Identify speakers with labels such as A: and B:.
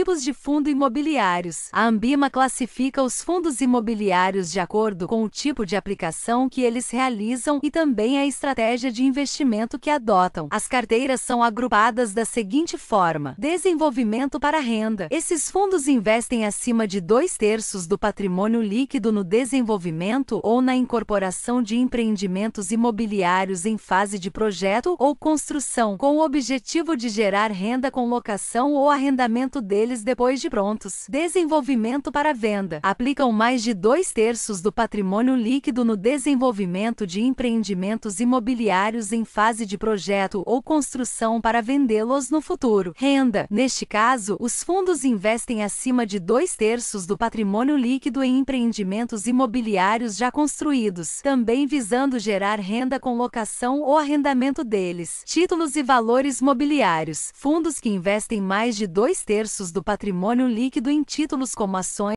A: tipos de fundo imobiliários. A Ambima classifica os fundos imobiliários de acordo com o tipo de aplicação que eles realizam e também a estratégia de investimento que adotam. As carteiras são agrupadas da seguinte forma: desenvolvimento para renda. Esses fundos investem acima de dois terços do patrimônio líquido no desenvolvimento ou na incorporação de empreendimentos imobiliários em fase de projeto ou construção, com o objetivo de gerar renda com locação ou arrendamento deles depois de prontos. Desenvolvimento para venda. Aplicam mais de dois terços do patrimônio líquido no desenvolvimento de empreendimentos imobiliários em fase de projeto ou construção para vendê-los no futuro. Renda. Neste caso, os fundos investem acima de dois terços do patrimônio líquido em empreendimentos imobiliários já construídos, também visando gerar renda com locação ou arrendamento deles. Títulos e valores mobiliários. Fundos que investem mais de dois terços do do patrimônio líquido em títulos como ações